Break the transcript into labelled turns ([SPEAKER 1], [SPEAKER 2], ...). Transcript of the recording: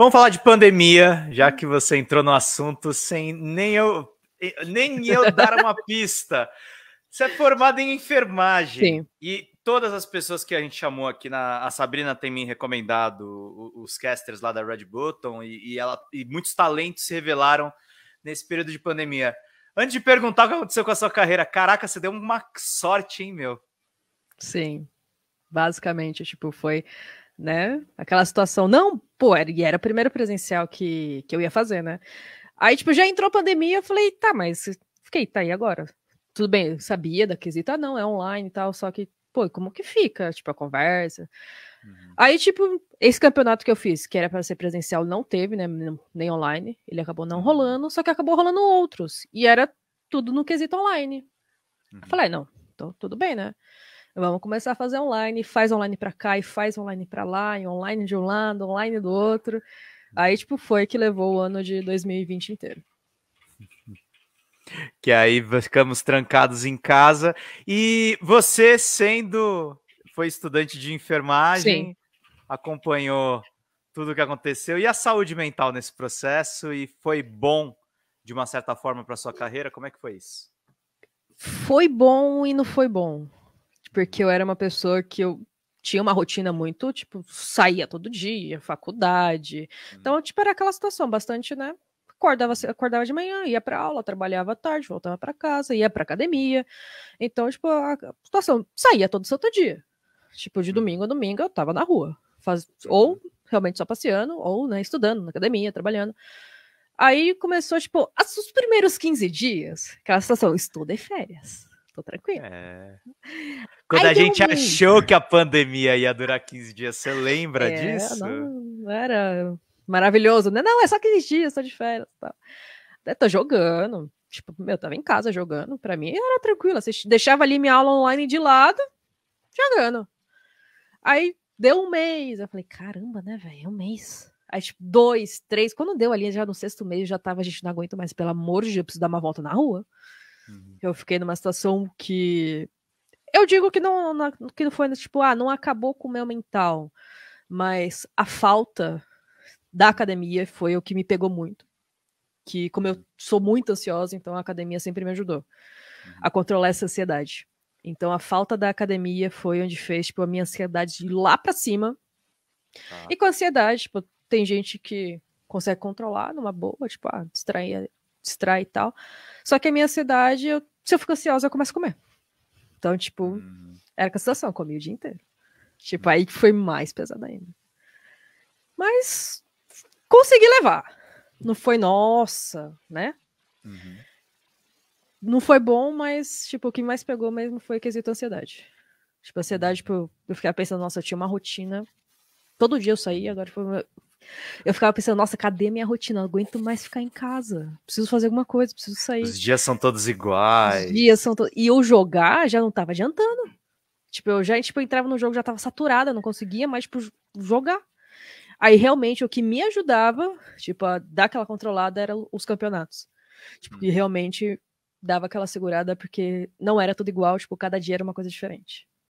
[SPEAKER 1] Vamos falar de pandemia, já que você entrou no assunto sem nem eu nem eu dar uma pista. Você é formada em enfermagem Sim. e todas as pessoas que a gente chamou aqui na a Sabrina tem me recomendado os casters lá da Red Button e, e ela e muitos talentos se revelaram nesse período de pandemia. Antes de perguntar o que aconteceu com a sua carreira, caraca, você deu uma sorte, hein, meu?
[SPEAKER 2] Sim. Basicamente, tipo, foi né? Aquela situação, não, pô, era, e era o primeiro presencial que, que eu ia fazer, né? Aí, tipo, já entrou a pandemia, eu falei, tá, mas fiquei, tá, aí agora? Tudo bem, eu sabia da quesita, ah, não, é online e tal, só que, pô, como que fica? Tipo, a conversa. Uhum. Aí, tipo, esse campeonato que eu fiz, que era para ser presencial, não teve, né? Nem online. Ele acabou não uhum. rolando, só que acabou rolando outros. E era tudo no quesito online. Uhum. Eu falei, ah, não, tô, então tudo bem, né? Vamos começar a fazer online, faz online para cá e faz online para lá, e online de um lado, online do outro. Aí, tipo, foi que levou o ano de 2020 inteiro.
[SPEAKER 1] Que aí ficamos trancados em casa. E você, sendo. Foi estudante de enfermagem, Sim. acompanhou tudo o que aconteceu. E a saúde mental nesse processo? E foi bom, de uma certa forma, para sua carreira? Como é que foi isso?
[SPEAKER 2] Foi bom e não foi bom porque eu era uma pessoa que eu tinha uma rotina muito, tipo, saía todo dia, faculdade. Então, uhum. tipo, era aquela situação bastante, né? Acordava, acordava de manhã, ia para aula, trabalhava à tarde, voltava para casa, ia para academia. Então, tipo, a situação saía todo santo dia. Tipo, de uhum. domingo a domingo eu tava na rua. Faz... Ou né. realmente só passeando, ou né, estudando na academia, trabalhando. Aí começou, tipo, os primeiros 15 dias, aquela situação, estudo e é férias tô tranquilo. É. Quando Aí a gente achou
[SPEAKER 1] que a pandemia ia durar 15 dias, você lembra é, disso?
[SPEAKER 2] Não, era maravilhoso, né? Não, é só 15 dias, tô de férias e tá. tal. Tô jogando, tipo, meu, tava em casa jogando, pra mim era tranquilo, Você deixava ali minha aula online de lado, jogando. Aí deu um mês, eu falei, caramba, né, velho, é um mês. Aí, tipo, dois, três, quando deu ali, já no sexto mês, já tava, a gente não aguenta mais, pelo amor de Deus, eu preciso dar uma volta na rua. Uhum. Eu fiquei numa situação que. Eu digo que não, não, que não foi tipo, ah, não acabou com o meu mental, mas a falta da academia foi o que me pegou muito. Que, como eu uhum. sou muito ansiosa, então a academia sempre me ajudou a uhum. controlar essa ansiedade. Então a falta da academia foi onde fez tipo, a minha ansiedade ir lá para cima. Ah. E com ansiedade, tipo, tem gente que consegue controlar numa boa, tipo, ah, distrair distrai e tal. Só que a minha ansiedade, eu, se eu fico ansiosa, eu começo a comer. Então, tipo, hum. era com a situação, eu comi o dia inteiro. Tipo, aí que foi mais pesado ainda. Mas consegui levar. Não foi nossa, né? Uhum. Não foi bom, mas, tipo, o que mais pegou mesmo foi o quesito ansiedade. Tipo, ansiedade, tipo, eu ficar pensando, nossa, eu tinha uma rotina. Todo dia eu saía, agora foi, eu ficava pensando, nossa, cadê minha rotina? Não aguento mais ficar em casa. Preciso fazer alguma coisa, preciso sair. Os dias
[SPEAKER 1] são todos iguais. Os
[SPEAKER 2] dias são todos. E eu jogar já não tava adiantando. Tipo, eu já tipo, eu entrava no jogo, já tava saturada, não conseguia mais tipo, jogar. Aí realmente o que me ajudava, tipo, a dar aquela controlada era os campeonatos. Tipo, hum. realmente dava aquela segurada porque não era tudo igual, tipo, cada dia era uma coisa diferente.